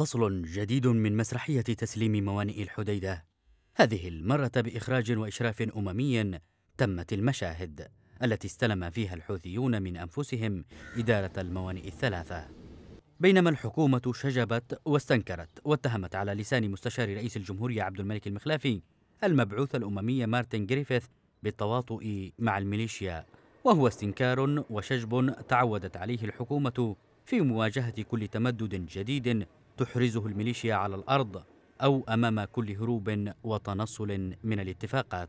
فصل جديد من مسرحية تسليم موانئ الحديدة هذه المرة بإخراج وإشراف أممي تمت المشاهد التي استلم فيها الحوثيون من أنفسهم إدارة الموانئ الثلاثة بينما الحكومة شجبت واستنكرت واتهمت على لسان مستشار رئيس الجمهورية عبد الملك المخلافي المبعوث الأممي مارتن جريفيث بالتواطؤ مع الميليشيا وهو استنكار وشجب تعودت عليه الحكومة في مواجهة كل تمدد جديد تحرزه الميليشيا على الارض او امام كل هروب وتنصل من الاتفاقات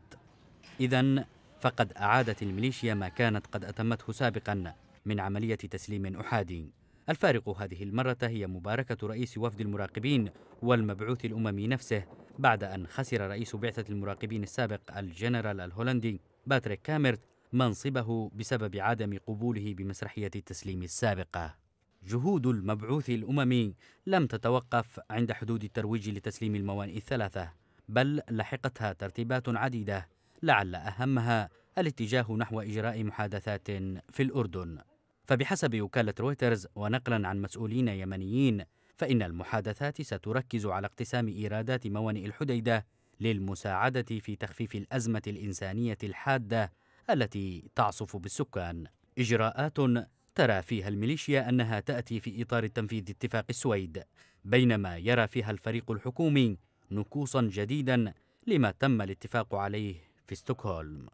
اذا فقد اعادت الميليشيا ما كانت قد اتمته سابقا من عمليه تسليم احادي الفارق هذه المره هي مباركه رئيس وفد المراقبين والمبعوث الاممي نفسه بعد ان خسر رئيس بعثه المراقبين السابق الجنرال الهولندي باتريك كامرت منصبه بسبب عدم قبوله بمسرحيه التسليم السابقه جهود المبعوث الأممي لم تتوقف عند حدود الترويج لتسليم الموانئ الثلاثة بل لحقتها ترتيبات عديدة لعل أهمها الاتجاه نحو إجراء محادثات في الأردن فبحسب وكالة رويترز ونقلا عن مسؤولين يمنيين فإن المحادثات ستركز على اقتسام إيرادات موانئ الحديدة للمساعدة في تخفيف الأزمة الإنسانية الحادة التي تعصف بالسكان إجراءات ترى فيها الميليشيا أنها تأتي في إطار تنفيذ اتفاق السويد بينما يرى فيها الفريق الحكومي نكوصا جديدا لما تم الاتفاق عليه في ستوكهولم